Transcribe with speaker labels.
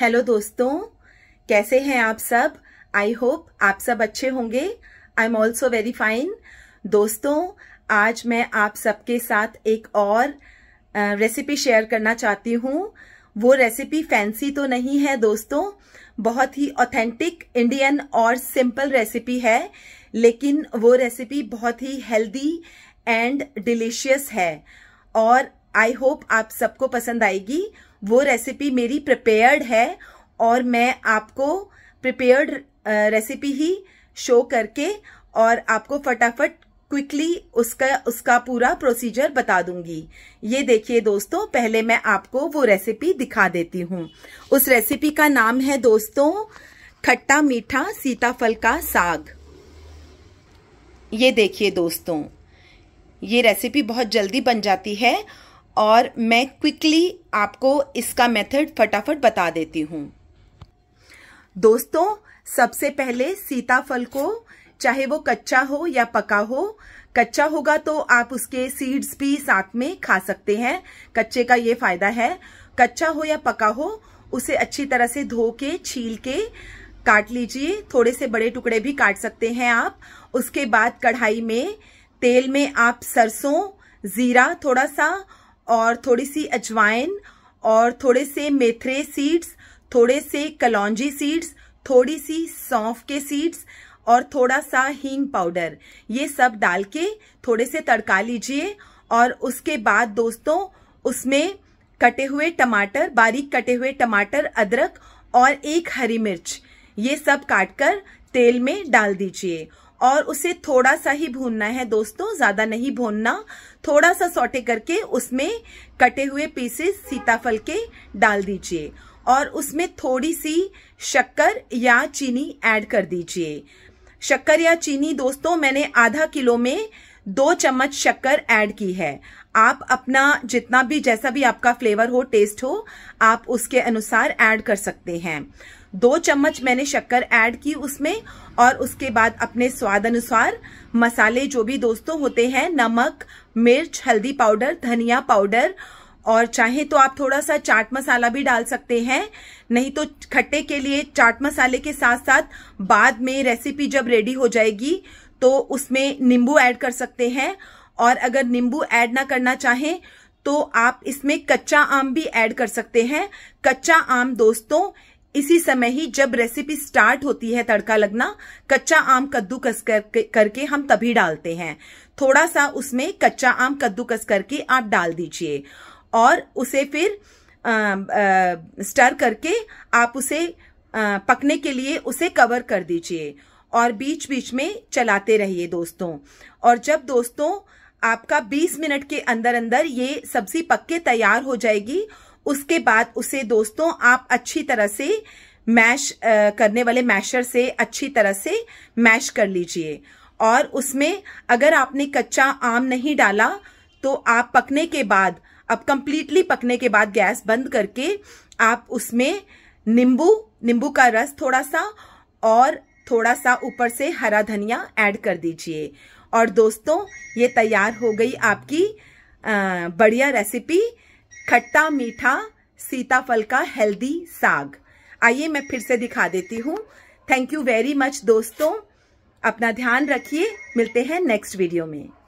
Speaker 1: hello दोस्तों कैसे हैं आप सब आई होप आप सब अच्छे होंगे I am also very fine दोस्तों आज मैं आप सबके साथ एक और रेसिपी शेयर करना चाहती हूँ वो रेसिपी फैंसी तो नहीं है दोस्तों बहुत ही ऑथेंटिक इंडियन और सिंपल रेसिपी है लेकिन वो रेसिपी बहुत ही हेल्दी एंड डिलीशियस है और आई होप आप सबको पसंद आएगी वो रेसिपी मेरी प्रिपेयर्ड है और मैं आपको प्रिपेयर्ड रेसिपी ही शो करके और आपको फटाफट क्विकली उसका उसका पूरा प्रोसीजर बता दूंगी ये देखिए दोस्तों पहले मैं आपको वो रेसिपी दिखा देती हूँ उस रेसिपी का नाम है दोस्तों खट्टा मीठा सीताफल का साग ये देखिए दोस्तों ये रेसिपी बहुत जल्दी बन जाती है और मैं क्विकली आपको इसका मेथड फटाफट बता देती हूँ दोस्तों सबसे पहले सीताफल को चाहे वो कच्चा हो या पका हो कच्चा होगा तो आप उसके सीड्स भी साथ में खा सकते हैं कच्चे का ये फायदा है कच्चा हो या पका हो उसे अच्छी तरह से धो के छील के काट लीजिए थोड़े से बड़े टुकड़े भी काट सकते हैं आप उसके बाद कढ़ाई में तेल में आप सरसों जीरा थोड़ा सा और थोड़ी सी अजवाइन और थोड़े से मेथरे सीड्स थोड़े से कलौजी सीड्स थोड़ी सी सौंफ के सीड्स और थोड़ा सा हींग पाउडर ये सब डाल के थोड़े से तड़का लीजिए और उसके बाद दोस्तों उसमें कटे हुए टमाटर बारीक कटे हुए टमाटर अदरक और एक हरी मिर्च ये सब काटकर तेल में डाल दीजिए और उसे थोड़ा सा ही भूनना है दोस्तों ज्यादा नहीं भूनना थोड़ा सा सोटे करके उसमें कटे हुए पीसेस सीताफल के डाल दीजिए और उसमें थोड़ी सी शक्कर या चीनी ऐड कर दीजिए शक्कर या चीनी दोस्तों मैंने आधा किलो में दो चम्मच शक्कर ऐड की है आप अपना जितना भी जैसा भी आपका फ्लेवर हो टेस्ट हो आप उसके अनुसार ऐड कर सकते हैं दो चम्मच मैंने शक्कर ऐड की उसमें और उसके बाद अपने स्वाद अनुसार मसाले जो भी दोस्तों होते हैं नमक मिर्च हल्दी पाउडर धनिया पाउडर और चाहे तो आप थोड़ा सा चाट मसाला भी डाल सकते हैं नहीं तो खट्टे के लिए चाट मसाले के साथ साथ बाद में रेसिपी जब रेडी हो जाएगी तो उसमें नींबू ऐड कर सकते हैं और अगर नींबू ऐड ना करना चाहें तो आप इसमें कच्चा आम भी ऐड कर सकते हैं कच्चा आम दोस्तों इसी समय ही जब रेसिपी स्टार्ट होती है तड़का लगना कच्चा आम कद्दूकस कर, करके हम तभी डालते हैं थोड़ा सा उसमें कच्चा आम कद्दूकस करके आप डाल दीजिए और उसे फिर आ, आ, स्टर करके आप उसे आ, पकने के लिए उसे कवर कर दीजिए और बीच बीच में चलाते रहिए दोस्तों और जब दोस्तों आपका 20 मिनट के अंदर अंदर ये सब्जी पक के तैयार हो जाएगी उसके बाद उसे दोस्तों आप अच्छी तरह से मैश करने वाले मैशर से अच्छी तरह से मैश कर लीजिए और उसमें अगर आपने कच्चा आम नहीं डाला तो आप पकने के बाद अब कंप्लीटली पकने के बाद गैस बंद करके आप उसमें नींबू नींबू का रस थोड़ा सा और थोड़ा सा ऊपर से हरा धनिया ऐड कर दीजिए और दोस्तों ये तैयार हो गई आपकी बढ़िया रेसिपी खट्टा मीठा सीताफल का हेल्दी साग आइए मैं फिर से दिखा देती हूँ थैंक यू वेरी मच दोस्तों अपना ध्यान रखिए मिलते हैं नेक्स्ट वीडियो में